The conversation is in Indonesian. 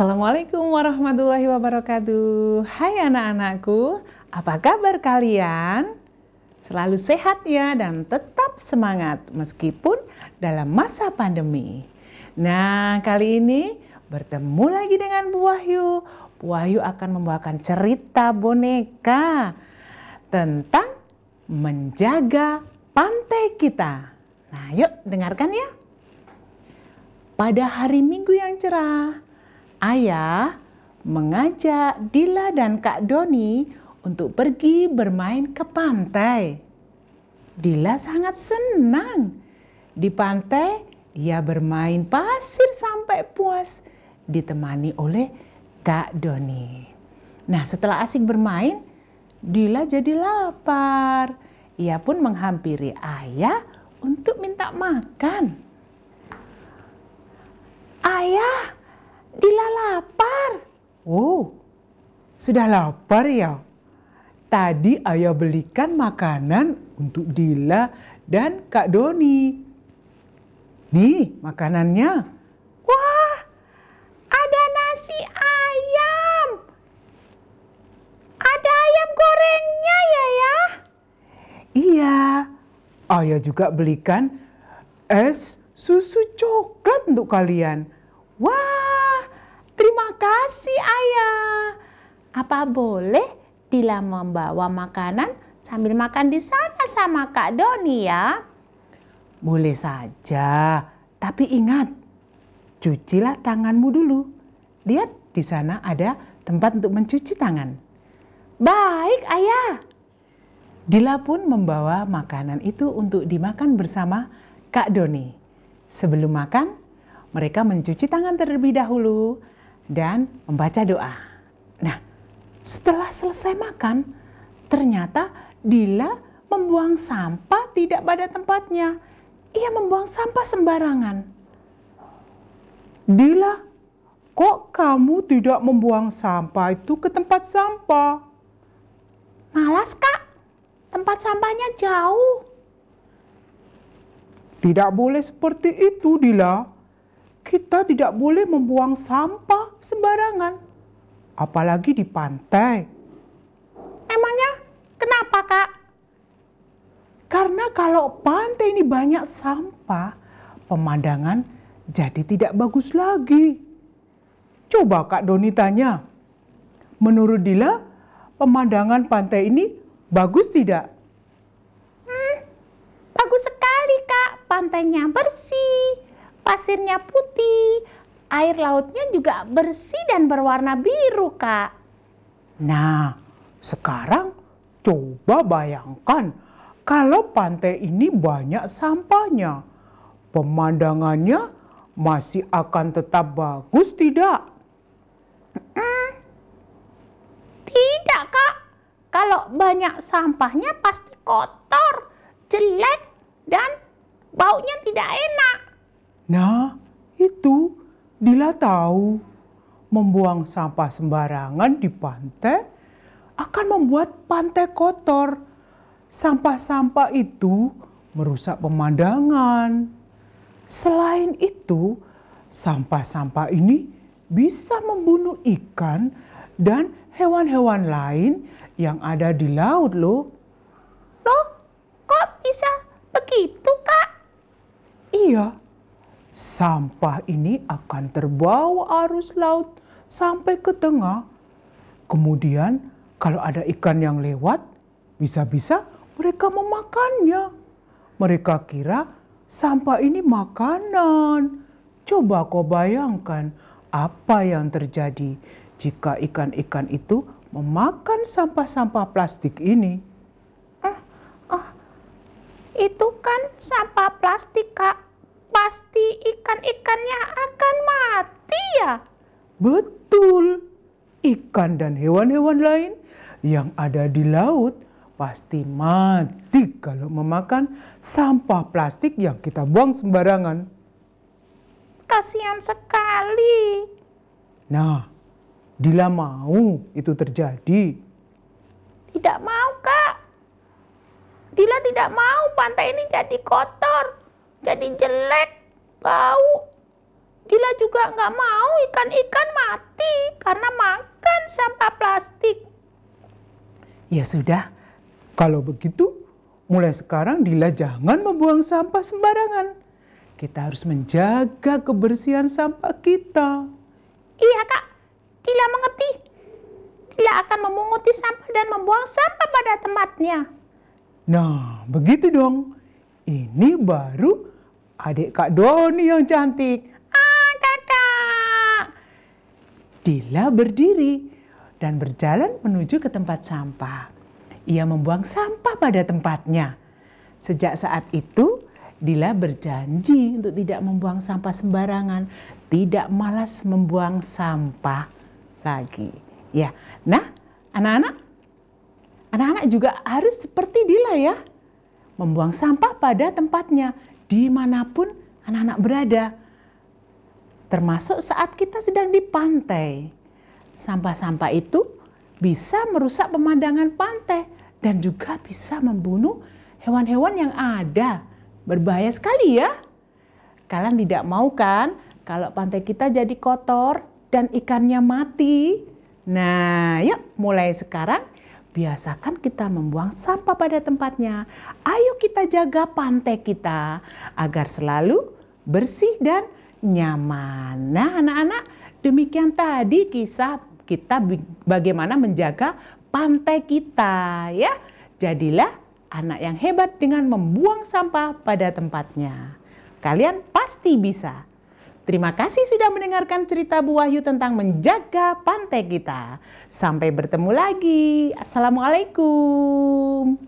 Assalamualaikum warahmatullahi wabarakatuh. Hai anak-anakku, apa kabar kalian? Selalu sehat ya dan tetap semangat meskipun dalam masa pandemi. Nah, kali ini bertemu lagi dengan Bu Wahyu. Bu Wahyu akan membawakan cerita boneka tentang menjaga pantai kita. Nah, yuk dengarkan ya. Pada hari Minggu yang cerah, Ayah mengajak Dila dan Kak Doni untuk pergi bermain ke pantai. Dila sangat senang. Di pantai, ia bermain pasir sampai puas, ditemani oleh Kak Doni. Nah, setelah asik bermain, Dila jadi lapar. Ia pun menghampiri ayah untuk minta makan. Ayah, Dila lapar. Oh, sudah lapar ya? Tadi ayah belikan makanan untuk Dila dan Kak Doni. Nih makanannya. Wah, ada nasi ayam. Ada ayam gorengnya ya ya? Iya, ayah juga belikan es susu coklat untuk kalian. Wah, kasih ayah. Apa boleh Dila membawa makanan sambil makan di sana sama Kak Doni ya? Boleh saja, tapi ingat, cucilah tanganmu dulu. Lihat di sana ada tempat untuk mencuci tangan. Baik, Ayah. Dila pun membawa makanan itu untuk dimakan bersama Kak Doni. Sebelum makan, mereka mencuci tangan terlebih dahulu dan membaca doa. Nah, setelah selesai makan, ternyata Dila membuang sampah tidak pada tempatnya. Ia membuang sampah sembarangan. Dila, kok kamu tidak membuang sampah itu ke tempat sampah? Malas, Kak. Tempat sampahnya jauh. Tidak boleh seperti itu, Dila. Kita tidak boleh membuang sampah sembarangan. Apalagi di pantai. Emangnya kenapa kak? Karena kalau pantai ini banyak sampah, pemandangan jadi tidak bagus lagi. Coba Kak Doni tanya, menurut Dila, pemandangan pantai ini bagus tidak? Hmm, bagus sekali Kak, pantainya bersih, pasirnya putih, air lautnya juga bersih dan berwarna biru, Kak. Nah, sekarang coba bayangkan kalau pantai ini banyak sampahnya. Pemandangannya masih akan tetap bagus tidak? Mm, tidak, Kak. Kalau banyak sampahnya pasti kotor, jelek, dan baunya tidak enak. Nah, itu Dila tahu membuang sampah sembarangan di pantai akan membuat pantai kotor. Sampah-sampah itu merusak pemandangan. Selain itu, sampah-sampah ini bisa membunuh ikan dan hewan-hewan lain yang ada di laut loh. Loh, kok bisa begitu, Kak? Iya, Sampah ini akan terbawa arus laut sampai ke tengah. Kemudian kalau ada ikan yang lewat, bisa-bisa mereka memakannya. Mereka kira sampah ini makanan. Coba kau bayangkan apa yang terjadi jika ikan-ikan itu memakan sampah-sampah plastik ini. Ah, ah, itu kan sampah plastik, Kak pasti ikan-ikannya akan mati ya? Betul. Ikan dan hewan-hewan lain yang ada di laut pasti mati kalau memakan sampah plastik yang kita buang sembarangan. Kasihan sekali. Nah, Dila mau itu terjadi. Tidak mau, Kak. Dila tidak mau pantai ini jadi kotor jadi jelek, bau. Gila juga nggak mau ikan-ikan mati karena makan sampah plastik. Ya sudah, kalau begitu mulai sekarang Dila jangan membuang sampah sembarangan. Kita harus menjaga kebersihan sampah kita. Iya kak, Dila mengerti. Dila akan memunguti sampah dan membuang sampah pada tempatnya. Nah, begitu dong. Ini baru Adik Kak Doni yang cantik. Ah, kakak. Dila berdiri dan berjalan menuju ke tempat sampah. Ia membuang sampah pada tempatnya. Sejak saat itu, Dila berjanji untuk tidak membuang sampah sembarangan, tidak malas membuang sampah lagi. Ya, nah, anak-anak, anak-anak juga harus seperti Dila ya, membuang sampah pada tempatnya dimanapun anak-anak berada. Termasuk saat kita sedang di pantai. Sampah-sampah itu bisa merusak pemandangan pantai dan juga bisa membunuh hewan-hewan yang ada. Berbahaya sekali ya. Kalian tidak mau kan kalau pantai kita jadi kotor dan ikannya mati? Nah, yuk mulai sekarang Biasakan kita membuang sampah pada tempatnya. Ayo kita jaga pantai kita agar selalu bersih dan nyaman. Nah, anak-anak, demikian tadi kisah kita bagaimana menjaga pantai kita ya. Jadilah anak yang hebat dengan membuang sampah pada tempatnya. Kalian pasti bisa. Terima kasih sudah mendengarkan cerita Bu Wahyu tentang menjaga pantai kita. Sampai bertemu lagi. Assalamualaikum.